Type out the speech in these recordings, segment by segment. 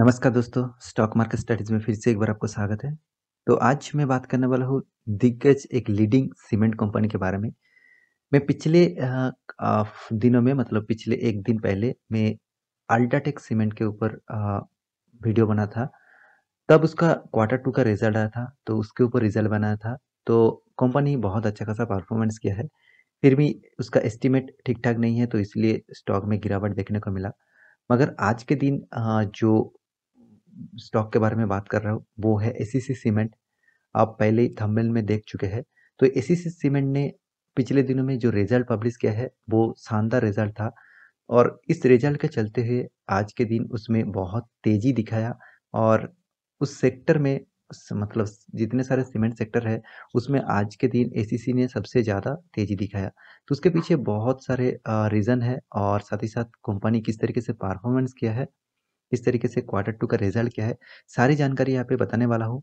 नमस्कार दोस्तों stock market studies में फिर से एक बार आपको स्वागत है तो आज मैं बात करने वाला हूँ दिग्गज एक लीडिंग सीमेंट कंपनी के बारे में मैं पिछले दिनों में मतलब पिछले एक दिन पहले मैं अल्ट्राटेक सीमेंट के ऊपर वीडियो बना था तब उसका क्वार्टर टू का रिजल्ट आया था तो उसके ऊपर रिजल्ट बनाया था तो कंपनी बहुत अच्छा खासा परफॉर्मेंस किया है फिर भी उसका एस्टिमेट ठीक ठाक नहीं है तो इसलिए स्टॉक में गिरावट देखने को मिला मगर आज के दिन जो स्टॉक के बारे में बात कर रहा हूँ वो है ए सी सीमेंट आप पहले ही थंबनेल में देख चुके हैं तो ए सी सीमेंट ने पिछले दिनों में जो रिजल्ट पब्लिश किया है वो शानदार रिजल्ट था और इस रिजल्ट के चलते हुए आज के दिन उसमें बहुत तेज़ी दिखाया और उस सेक्टर में मतलब जितने सारे सीमेंट सेक्टर है उसमें आज के दिन सी ने सबसे ज़्यादा तेज़ी दिखाया तो उसके पीछे बहुत सारे रीज़न है और साथ ही साथ कंपनी किस तरीके से परफॉर्मेंस किया है किस तरीके से क्वार्टर टू का रिजल्ट क्या है सारी जानकारी यहाँ पे बताने वाला हूँ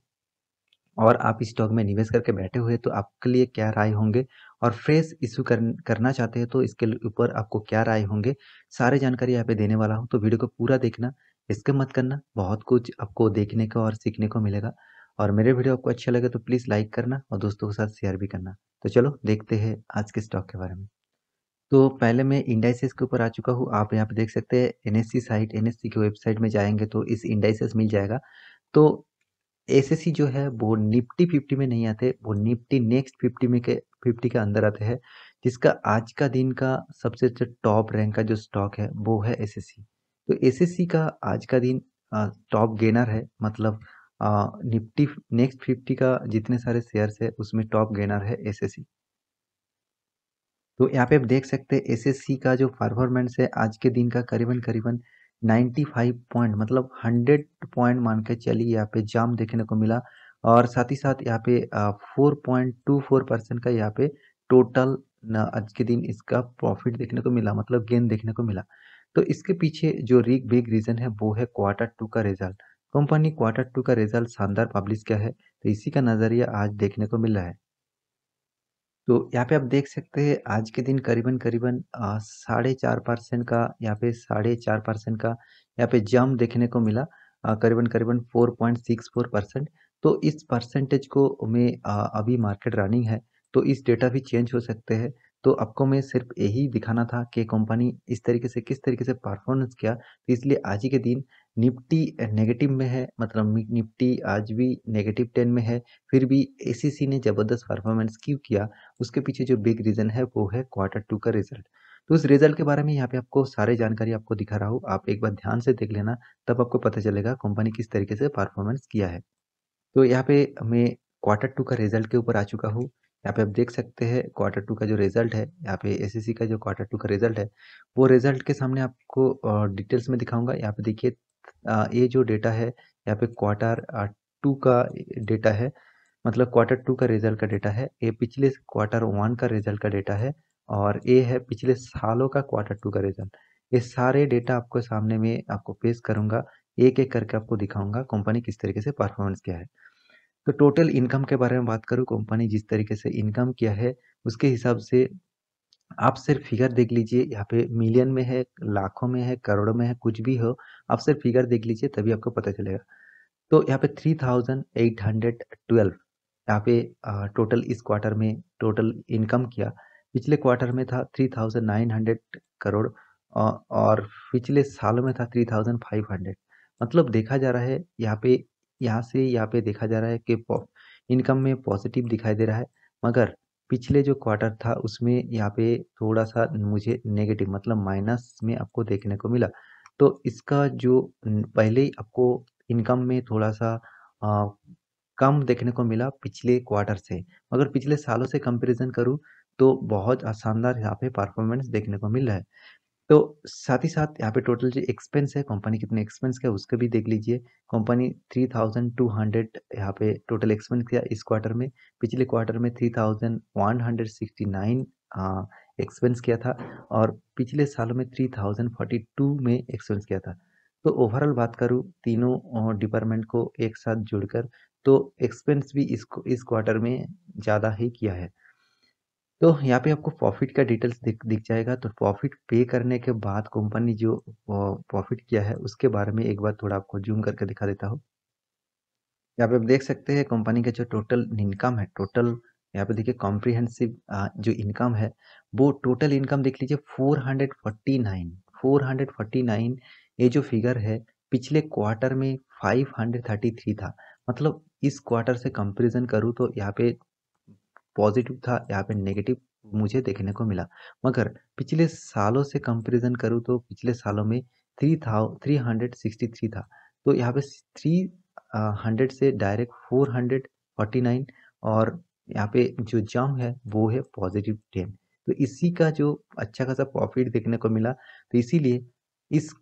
और आप स्टॉक में निवेश करके बैठे हुए तो आपके लिए क्या राय होंगे और फ्रेश इशू कर, करना चाहते हैं तो इसके ऊपर आपको क्या राय होंगे सारे जानकारी यहाँ पे देने वाला हूँ तो वीडियो को पूरा देखना इसके मत करना बहुत कुछ आपको देखने को और सीखने को मिलेगा और मेरे वीडियो आपको अच्छा लगे तो प्लीज़ लाइक करना और दोस्तों के साथ शेयर भी करना तो चलो देखते हैं आज के स्टॉक के बारे में तो पहले मैं इंडाइसेस के ऊपर आ चुका हूँ आप यहाँ पे देख सकते हैं एनएससी साइट एनएससी की वेबसाइट में जाएंगे तो इस इंडाइसेस मिल जाएगा तो एसएससी जो है वो निफ्टी फिफ्टी में नहीं आते वो निफ्टी नेक्स्ट फिफ्टी में के फिफ्टी के अंदर आते हैं जिसका आज का दिन का सबसे अच्छा टॉप रैंक का जो स्टॉक है वो है एस तो एस का आज का दिन टॉप गेनर है मतलब निफ्टी नेक्स्ट फिफ्टी का जितने सारे शेयर्स है उसमें टॉप गेनर है एस तो यहाँ पे आप देख सकते हैं एसएससी का जो परफॉर्मेंस है आज के दिन का करीबन करीबन 95 पॉइंट मतलब 100 पॉइंट मान के चली यहाँ पे जाम देखने को मिला और साथ ही साथ यहाँ पे 4.24 परसेंट का यहाँ पे टोटल आज के दिन इसका प्रॉफिट देखने को मिला मतलब गेन देखने को मिला तो इसके पीछे जो रिग बिग रीज़न है वो है क्वार्टर टू का रिजल्ट कंपनी क्वार्टर टू का रिजल्ट शानदार पब्लिश किया है तो इसी का नज़रिया आज देखने को मिल रहा है तो यहाँ पे आप देख सकते हैं आज के दिन करीबन करीबन साढ़े चार परसेंट का यहाँ पे साढ़े चार परसेंट का यहाँ पे जम देखने को मिला करीबन करीबन four point six four percent तो इस परसेंटेज को में अभी मार्केट रनिंग है तो इस डेटा भी चेंज हो सकते हैं तो आपको मैं सिर्फ यही दिखाना था कि कंपनी इस तरीके से किस तरीके से परफॉर्मेंस किया तो इसलिए आज ही के दिन निफ्टी नेगेटिव में है मतलब निफ्टी आज भी नेगेटिव टेन में है फिर भी ए ने ज़बरदस्त परफॉर्मेंस क्यों किया उसके पीछे जो बिग रीज़न है वो है क्वार्टर टू का रिजल्ट तो उस रिजल्ट के बारे में यहाँ पे आपको सारे जानकारी आपको दिखा रहा हूँ आप एक बार ध्यान से देख लेना तब आपको पता चलेगा कंपनी किस तरीके से परफॉर्मेंस किया है तो यहाँ पे मैं क्वार्टर टू का रिजल्ट के ऊपर आ चुका हूँ यहाँ पे आप देख सकते हैं क्वार्टर टू का जो रिजल्ट है यहाँ पे एसएससी का जो क्वार्टर टू का रिजल्ट है वो रिजल्ट के सामने आपको डिटेल्स में दिखाऊंगा यहाँ पे देखिए ये जो डेटा है यहाँ पे क्वार्टर टू का डेटा है मतलब क्वार्टर टू का रिजल्ट का डेटा है ये पिछले क्वार्टर वन का रिजल्ट का डेटा है और ये है पिछले सालों का क्वार्टर टू का रिजल्ट ये सारे डेटा आपको सामने में आपको पेश करूंगा एक एक करके आपको दिखाऊंगा कंपनी किस तरीके से परफॉर्मेंस किया है तो टोटल इनकम के बारे में बात करूँ कंपनी जिस तरीके से इनकम किया है उसके हिसाब से आप सिर्फ फिगर देख लीजिए यहाँ पे मिलियन में है लाखों में है करोड़ों में है कुछ भी हो आप सिर्फ फिगर देख लीजिए तभी आपको पता चलेगा तो यहाँ पे three thousand eight hundred twelve यहाँ पे टोटल इस क्वार्टर में टोटल इनकम किया पिछले क्वार्टर में था three thousand nine hundred crore और पिछले साल में था थ्री थाउजेंड फाइव हंड्रेड मतलब देखा जा रहा है यहाँ पे यहाँ से यहाँ पे देखा जा रहा है कि इनकम में पॉजिटिव दिखाई दे रहा है मगर पिछले जो क्वार्टर था उसमें यहाँ पे थोड़ा सा मुझे नेगेटिव मतलब माइनस में आपको देखने को मिला तो इसका जो पहले ही आपको इनकम में थोड़ा सा आ, कम देखने को मिला पिछले क्वार्टर से मगर पिछले सालों से कंपैरिजन करूँ तो बहुत शानदार यहाँ पे परफॉर्मेंस देखने को मिल रहा है तो साथ ही साथ यहाँ पे टोटल जो एक्सपेंस है कंपनी कितने एक्सपेंस का है उसका भी देख लीजिए company three thousand two hundred यहाँ पे टोटल एक्सपेंस किया इस क्वार्टर में पिछले क्वार्टर में three thousand one hundred sixty nine expense किया था और पिछले सालों में थ्री थाउजेंड फोर्टी टू में एक्सपेंस किया था तो ओवरऑल बात करूँ तीनों डिपार्टमेंट को एक साथ जुड़कर तो एक्सपेंस भी इसको इस क्वार्टर में ज़्यादा ही किया है तो यहाँ पे आपको प्रॉफिट का डिटेल्स दिख दिख जाएगा तो प्रॉफिट पे करने के बाद कंपनी जो प्रॉफिट किया है उसके बारे में एक बार थोड़ा आपको जूम करके दिखा देता हूँ यहाँ पे आप देख सकते हैं कंपनी का जो टोटल इनकम है टोटल यहाँ पे देखिए कॉम्प्रिहेंसिव जो इनकम है वो टोटल इनकम देख लीजिए फोर हंड्रेड ये जो फिगर है पिछले क्वार्टर में फाइव था मतलब इस क्वार्टर से कंपेरिजन करूँ तो यहाँ पे पॉजिटिव था यहाँ पे नेगेटिव मुझे देखने को मिला मगर पिछले सालों से कंपैरिजन करूँ तो पिछले सालों में three thou three hundred sixty three था तो यहाँ पे थ्री हंड्रेड से direct four hundred forty nine और यहाँ पे जो जम है वो है पॉजिटिव टेन तो इसी का जो अच्छा खासा प्रॉफिट देखने को मिला तो इसीलिए इस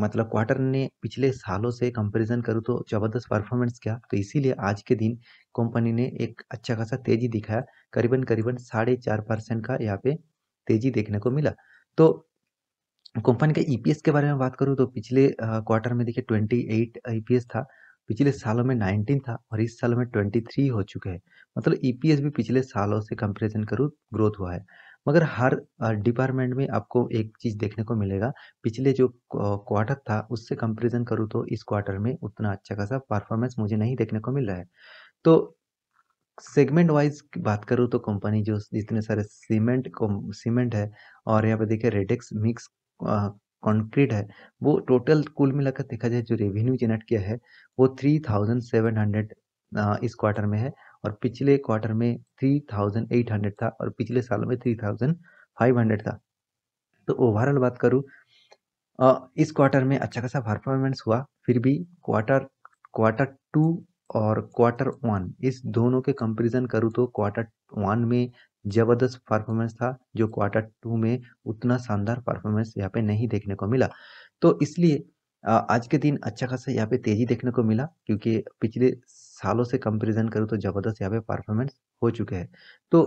मतलब क्वार्टर ने पिछले सालों से कंपैरिजन करूँ तो ज़बरदस्त परफॉर्मेंस किया तो इसीलिए आज के दिन कंपनी ने एक अच्छा खासा तेज़ी दिखाया करीबन करीबन साढ़े चार परसेंट का यहाँ पे तेज़ी देखने को मिला तो कंपनी के ईपीएस e के बारे में बात करूँ तो पिछले क्वार्टर में देखिए ट्वेंटी एट ईपीएस e था पिछले सालों में नाइनटीन था और इस साल में ट्वेंटी हो चुके हैं मतलब ईपीएस e भी पिछले सालों से कंपेरिजन करूँ ग्रोथ हुआ है मगर हर डिपार्टमेंट में आपको एक चीज़ देखने को मिलेगा पिछले जो क्वार्टर था उससे कंपेरिजन करूँ तो इस क्वार्टर में उतना अच्छा खासा परफॉर्मेंस मुझे नहीं देखने को मिल रहा है तो सेगमेंट वाइज बात करूँ तो कंपनी जो जितने सारे सीमेंट सीमेंट है और यहाँ पर देखिए रेडेक्स मिक्स कॉन्क्रीट है वो टोटल कुल मिलाकर देखा जाए जो रेवेन्यू जनरेट किया है वो थ्री थाउजेंड सेवन हंड्रेड इस क्वार्टर में है और पिछले क्वार्टर में 3,800 था और पिछले साल में 3,500 था तो ओवरऑल बात करूँ इस क्वार्टर में अच्छा खासा परफॉर्मेंस हुआ फिर भी क्वार्टर क्वार्टर टू और क्वार्टर वन इस दोनों के कंपैरिजन करूँ तो क्वार्टर वन में ज़बरदस्त परफॉर्मेंस था जो क्वार्टर टू में उतना शानदार परफॉर्मेंस यहाँ पे नहीं देखने को मिला तो इसलिए आज के दिन अच्छा खासा यहाँ पे तेज़ी देखने को मिला क्योंकि पिछले सालों से कंपेरिजन करूँ तो ज़बरदस्त यहाँ पे परफॉर्मेंस हो चुके हैं तो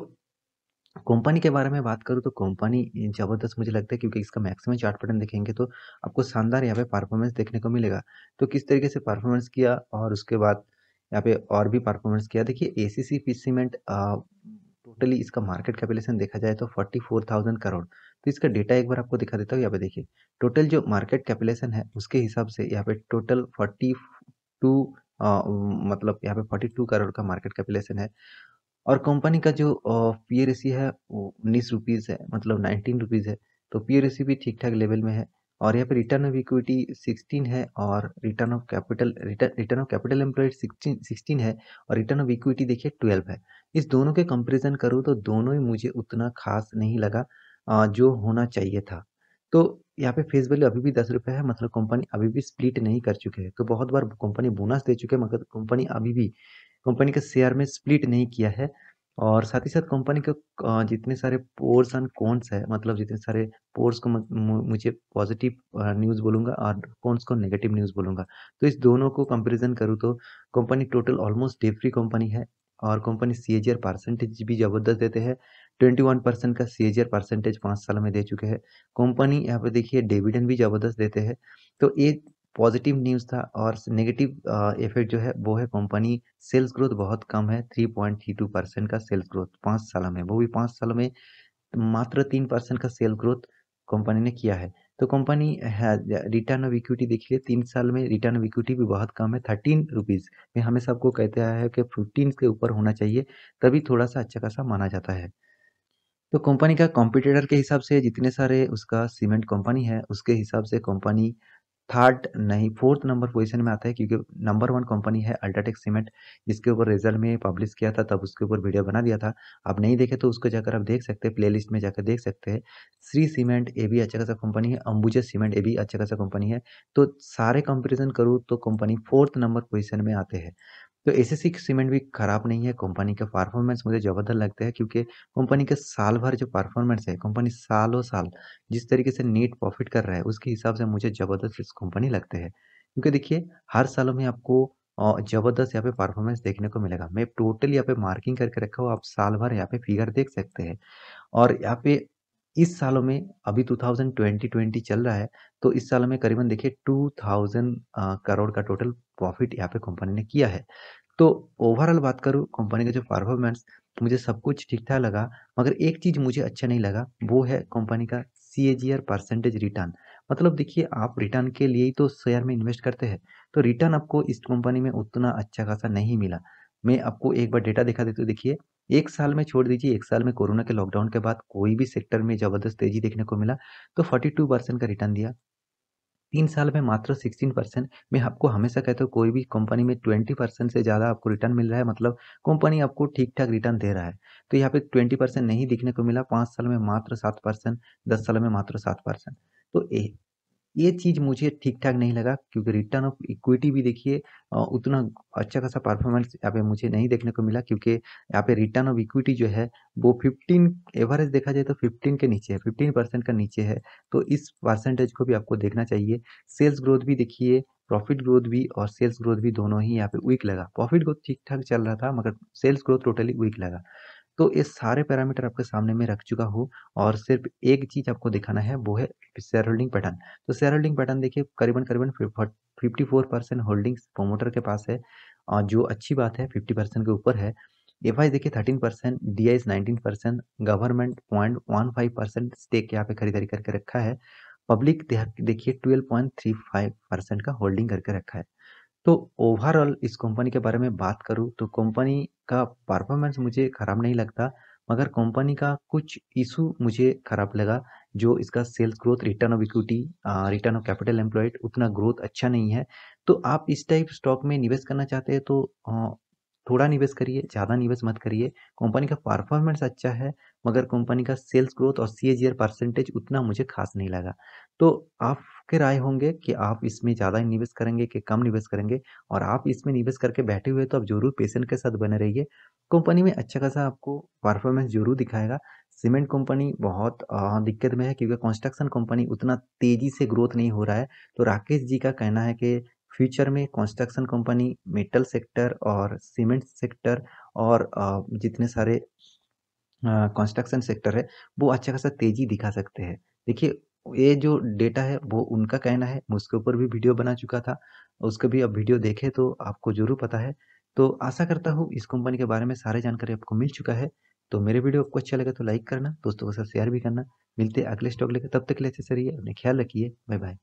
कंपनी के बारे में बात करूँ तो कंपनी ज़बरदस्त मुझे लगता है क्योंकि इसका मैक्सिमम चार्ट पैटर्न देखेंगे तो आपको शानदार यहाँ पे परफॉर्मेंस देखने को मिलेगा तो किस तरीके से परफॉर्मेंस किया और उसके बाद यहाँ पे और भी परफॉर्मेंस किया देखिए A C C P cement totally इसका मार्केट कैपिलेशन देखा जाए तो फोर्टी फोर थाउजेंड करोड़ तो इसका डेटा एक बार आपको दिखा देता हूँ यहाँ पे देखिए टोटल जो मार्केट कैपिलेशन है उसके हिसाब से यहाँ पे टोटल फोर्टी टू आ, मतलब यहाँ पे फोर्टी टू करोड़ का मार्केट कैपिलेशन है और कंपनी का जो पी रेसी है वो उन्नीस रुपीज़ है मतलब नाइनटीन रुपीज़ है तो पी रेसी भी ठीक ठाक लेवल में है और यहाँ पे रिटर्न ऑफ इक्विटी सिक्सटीन है और return of capital return return of capital employed sixteen है और रिटर्न ऑफ इक्विटी देखिए ट्वेल्व है इस दोनों के कंपेरिजन करूँ तो दोनों ही मुझे उतना खास नहीं लगा जो होना चाहिए था तो यहाँ पे फेस वैल्यू अभी भी दस रुपये है मतलब कंपनी अभी भी स्प्लिट नहीं कर चुके हैं तो बहुत बार कंपनी बोनस दे चुके हैं मगर कंपनी अभी भी कंपनी के शेयर में स्प्लिट नहीं किया है और साथ ही साथ कंपनी के जितने सारे पोर्स एंड कॉन्स है मतलब जितने सारे पोर्स को मुझे पॉजिटिव न्यूज़ बोलूँगा और कॉन्स को नेगेटिव न्यूज़ बोलूँगा तो इस दोनों को कंपेरिजन करूँ तो company total almost debt free company है और कंपनी सी परसेंटेज भी ज़बरदस्त देते हैं ट्वेंटी वन परसेंट का सी परसेंटेज पाँच साल में दे चुके हैं कंपनी यहाँ पे देखिए डिविडेंड भी ज़बरदस्त देते हैं तो ये पॉजिटिव न्यूज़ था और नेगेटिव इफेक्ट जो है वो है कंपनी सेल्स ग्रोथ बहुत कम है three point three two percent का सेल्स ग्रोथ पाँच साल में वो भी पाँच साल में मात्र तीन परसेंट का सेल ग्रोथ कंपनी ने किया है तो कंपनी है रिटर्न ऑफ इक्विटी देखिए तीन साल में रिटर्न ऑफ इक्विटी भी बहुत कम है थर्टीन रुपीज़ में हमें सबको कहते हैं कि फिफ्टीन के ऊपर होना चाहिए तभी थोड़ा सा अच्छा खासा माना जाता है तो कंपनी का कॉम्पिटिटर के हिसाब से जितने सारे उसका सीमेंट कंपनी है उसके हिसाब से कंपनी थर्ड नहीं फोर्थ नंबर पोजीशन में आता है क्योंकि नंबर वन कंपनी है अल्ट्राटेक सीमेंट जिसके ऊपर रिजल्ट में पब्लिश किया था तब उसके ऊपर वीडियो बना दिया था आप नहीं देखे तो उसको जाकर आप देख सकते हैं प्लेलिस्ट में जाकर देख सकते हैं श्री सीमेंट ये भी अच्छा खासा कंपनी है अंबुजा सीमेंट ये भी अच्छा खासा कंपनी है तो सारे कंपेरिजन करूँ तो कंपनी फोर्थ नंबर पोजिशन में आते हैं तो सी सीमेंट भी खराब नहीं है कंपनी का परफॉर्मेंस मुझे ज़बरदस्त लगता है क्योंकि कंपनी के साल भर जो परफॉर्मेंस है कंपनी सालों साल जिस तरीके से नेट प्रॉफिट कर रहा है उसके हिसाब से मुझे ज़बरदस्त इस कंपनी लगते है क्योंकि देखिए हर सालों में आपको ज़बरदस्त यहाँ पे परफॉर्मेंस देखने को मिलेगा मैं टोटल यहाँ पे मार्किंग करके रखा हूँ आप साल भर यहाँ पे फिगर देख सकते हैं और यहाँ पे इस सालों में अभी 2020-20 चल रहा है तो इस साल में करीबन देखिए 2000 करोड़ का टोटल प्रॉफिट यहाँ पे कंपनी ने किया है। तो ओवरऑल बात करूँ कंपनी का जो परफॉर्मेंस मुझे सब कुछ ठीक-ठाक लगा, मगर एक चीज़ मुझे अच्छा नहीं लगा वो है कंपनी का सी परसेंटेज रिटर्न। मतलब देखिए आप रिटर्न के लिए ही तो शेयर में इन्वेस्ट करते हैं, तो रिटर्न आपको इस कंपनी में उतना अच्छा खासा नहीं मिला। मैं आपको एक बार डेटा दिखा देता हूँ देखिए एक साल में छोड़ दीजिए एक साल में कोरोना के लॉकडाउन के बाद कोई भी सेक्टर में ज़बरदस्त तेजी देखने को मिला तो फोर्टी टू परसेंट का रिटर्न दिया तीन साल में मात्र सिक्सटीन परसेंट मैं आपको हमेशा कहता हूँ कोई भी कंपनी में ट्वेंटी परसेंट से ज़्यादा आपको रिटर्न मिल रहा है मतलब कंपनी आपको ठीक ठाक रिटर्न दे रहा है तो यहाँ पे ट्वेंटी परसेंट नहीं दिखने को मिला पाँच साल में मात्र सात परसेंट दस साल में मात्र सात परसेंट तो ये चीज़ मुझे ठीक ठाक नहीं लगा क्योंकि रिटर्न ऑफ इक्विटी भी देखिए उतना अच्छा खासा परफॉर्मेंस यहाँ पे मुझे नहीं देखने को मिला क्योंकि यहाँ पे रिटर्न ऑफ इक्विटी जो है वो 15 एवरेज देखा जाए तो 15 के नीचे है 15 परसेंट का नीचे है तो इस परसेंटेज को भी आपको देखना चाहिए सेल्स ग्रोथ भी देखिए प्रॉफिट ग्रोथ भी और सेल्स ग्रोथ भी दोनों ही यहाँ पे वीक लगा प्रॉफिट ग्रोथ ठीक ठाक चल रहा था मगर सेल्स ग्रोथ टोटली वीक लगा तो ये सारे पैरामीटर आपके सामने में रख चुका हो और सिर्फ एक चीज़ आपको दिखाना है वो है शेयर होल्डिंग पैटर्न तो शेयर होल्डिंग पैटर्न देखिए करीबन करीबन fifty four percent holding promoter के पास है और जो अच्छी बात है फिफ्टी परसेंट के ऊपर है एफ आई देखिए thirteen percent D I nineteen percent government point one five percent stake यहाँ पे खरीदारी करके रखा है पब्लिक देखिए twelve point three five percent का होल्डिंग करके रखा है तो ओवरऑल इस कंपनी के बारे में बात करूँ तो कंपनी का परफ़ॉर्मेंस मुझे ख़राब नहीं लगता, मगर कंपनी का कुछ इशू मुझे ख़राब लगा, जो इसका sales growth, return of equity return of capital employed उतना ग्रोथ अच्छा नहीं है। तो आप इस टाइप स्टॉक में निवेश करना चाहते हैं तो थोड़ा निवेश करिए, ज़्यादा निवेश मत करिए। कंपनी का परफ़ॉर्मेंस अच्छा है, मगर कंपनी का सेल्स ग्रोथ और सी परसेंटेज उतना मुझे ख़ास नहीं लगा। तो आपके राय होंगे कि आप इसमें ज़्यादा निवेश करेंगे कि कम निवेश करेंगे और आप इसमें निवेश करके बैठे हुए तो आप ज़रूर पेशेंट के साथ बने रहिए कंपनी में अच्छा खासा आपको परफॉर्मेंस जरूर दिखाएगा सीमेंट कंपनी बहुत दिक्कत में है क्योंकि कंस्ट्रक्शन कंपनी उतना तेज़ी से ग्रोथ नहीं हो रहा है तो राकेश जी का कहना है कि फ्यूचर में कंस्ट्रक्शन कंपनी मेटल सेक्टर और सीमेंट सेक्टर और जितने सारे कंस्ट्रक्शन सेक्टर है वो अच्छा खासा तेज़ी दिखा सकते हैं देखिए ये जो डेटा है वो उनका कहना है मैं उसके ऊपर भी वीडियो बना चुका था उसका भी अब वीडियो देखें तो आपको जरूर पता है तो आशा करता हूँ इस कंपनी के बारे में सारे जानकारी आपको मिल चुका है तो मेरे वीडियो आपको अच्छा लगे तो लाइक करना दोस्तों के साथ शेयर भी करना मिलते हैं अगले स्टॉक लेकर तब तक के लिए अच्छे से रहिए अपने ख्याल रखिए बाय बाय